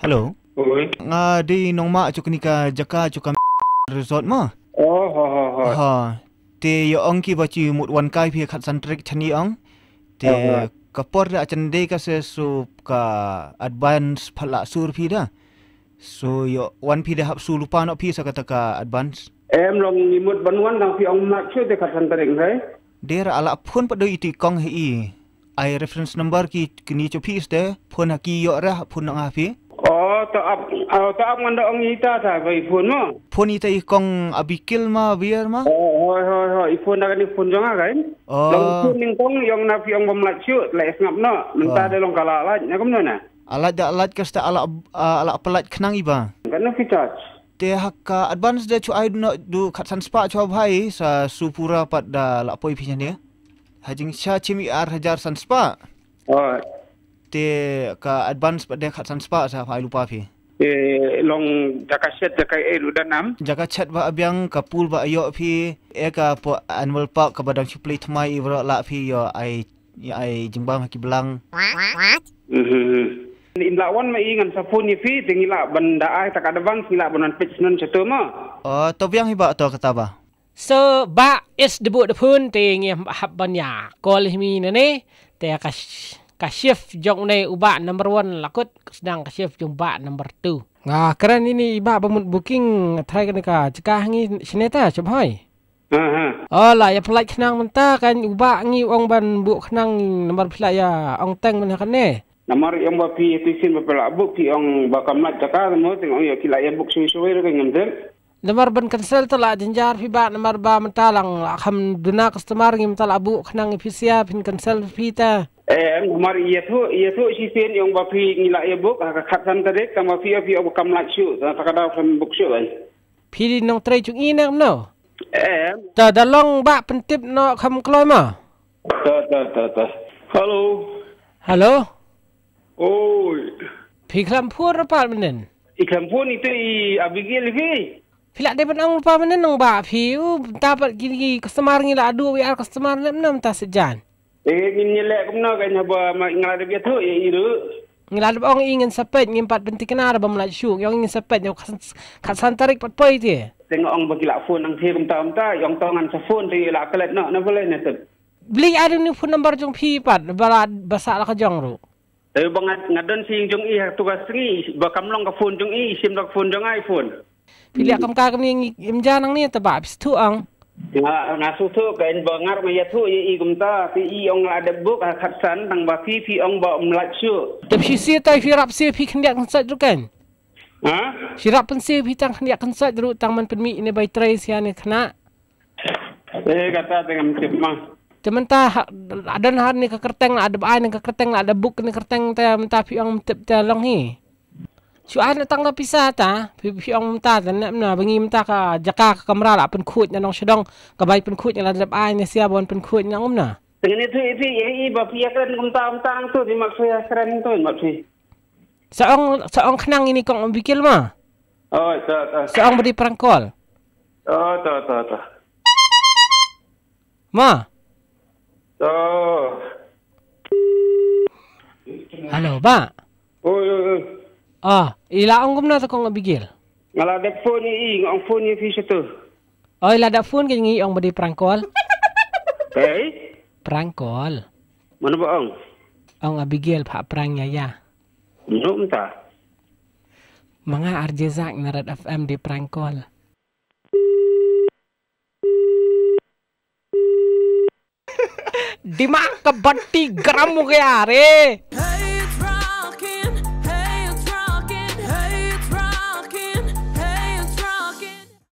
Hello. Oi. Nga ah, di nong ma chu kenika jaka chu kam resort ma. Oh ha ha ha. Ha. Te yo ong ki bachi mut wan kai phi khat santrik chani ong. Te ha, ha. kapor da chen de ka se su ka advance phala sur phi da. So yo wan phi da hap su lupa no phi sa ka ka advance. Em long ni mut ban wan kang phi ong ma chu te khat santrik rai. Der ala phun pa do iti kong he i. I reference number ki kini chu phi ste phun ha ki yo ra phun na phi. Oh, tak ab, oh, tak ap mana oh, orang kita dah ke iPhone mo? Phone itu ikon abikil ma, biar ma? Oh, oh, oh, hoi, iPhone dah iPhone jangan ah, kan? Oh. Ah. Lalu ni yang nak yang memelacu, lah esngap no, minta ada ah. long kalah alat, ni kamu mana? Alat dah alat kerja setiap alat, alat pelat kenang iba? Kan nak fitaj? advance dah cuai nak du kat sanspa cuai bahai sa supura pada lapoi pinya dia. Hajing sya cimi ar hajar sanspa. Oh, te ka advance pada khat san spa sa fai lupa phi e eh, long jaka set jaka e lu danam jaka chat ba abyang ka pul ba yo phi e ka po annual park ka badang chiplay thmai ibra la phi yo ya ai ya ai jingbang ki belang mm-hmm. in la one mai ngan sa phone phi ding la banda ai tak ada bang sila bonan pitch nun chatu ma o oh, to hi ba to kata ba so ba is debut de phun ting yang hab banya kol himi ne ne te kash Kasif jong nei uba number 1 lakut sedang kasif jong number 2 nga ah, keren ini iba bemut booking try mm-hmm. ya kan ka cika ngi sineta cep hoi Oh lah, ya pelak kenang mentah kan uba ngi ong ban bu kenang number pelak ya ong teng mana kan ne? Namar yang bapi itu sin bapelak bu ki ong bakam nak cakap teng tengok ya kila ya kan yang bu suwe suwe kan ngendel. Namar ban cancel telah jenjar fi ba namar ba mentalang lang kam dunak customer ngi mentalak bu kenang fi siap pin cancel fi ta eh, mar ye tho ye tho chi sen yang ba phi ngila ye bok ha ka khat san ta rek ka ma phi phi ob kam la chu ta ta ka da kham bok nong trai chu i na kham no em ta da long ba pen tip no kham kloi ma ta ta ta ta hello hello oi phi kham phu ra pa men nen i kham phu ni te i abigil vi phi la de ban ang pa men nen nong ba phi u ta pa gi gi customer ngila du wi ar customer nem nem ta se Eh, ingin nyelek pun nak kena buat mak ngelada biatu, ya eh, iru. Ngelada orang ingin sepet, ingin pat penting kena ada bermula syuk. Yang ingin sepet, yang kat santarik pat poi tu. Tengok orang bagi lak phone yang pihak minta minta, yang tahu dengan sefon tu, lak kelet nak, nak boleh tu. Beli ada ni phone number jong pi pat, balad basak lah kejong ru. Tapi eh, bangat ngadon si jong i, tugas ni, bakam long ke phone jong i, sim tak phone jong iPhone. Pilih akam kakam ni, imjanang ni, tebak, bis tu ang. Nga su thu ka in bo i gum ta pi i lah, buk ha khat san tang ba pi pi ong ba um la chu. Ta pi si ta fi rap si pi khnyak kan sa dru kan. Ha? Kan si rap pen si pi tang khnyak kan sa tu tang man pen mi ne bai trai si ane khna. Te kata te ngam chip ma. Te man ta ha, adan har ni ka kerteng lah, ada ba ni ka kerteng ada buk ni kerteng ta man ta pi ong tep ta long hi. Si ana tang na pisa ta, pi pi ang ta ta na na bangi mta ka jaka ka kamra la pen khut na nong sedong, ka bai pen khut la dap ai ne sia bon pen khut na ngum na. Tengene tu ifi ye i ba pi akran ngum ta amtang tu di maksu ya akran tu ma pi. Sa ong sa ong kenang ini kong ambikil ma. Oh, ta ta. Sa ong beri perangkol. Oh, ta ta ta. Ma. Ta. Oh. Halo, ba. Oh, oh, oh. Ah, ila ang gumna ta kong abigil. Ngala de phone ni ing ang phone ni fish tu. Oi, oh, la da phone kay ngi ang bodi prank call. Okay. Eh, prank call. Mano ba ang? Ang abigil pa prank ya ya. Ngo ta. Mga arjezak na Red FM di prank call. Dimak kebati geram mo kaya re.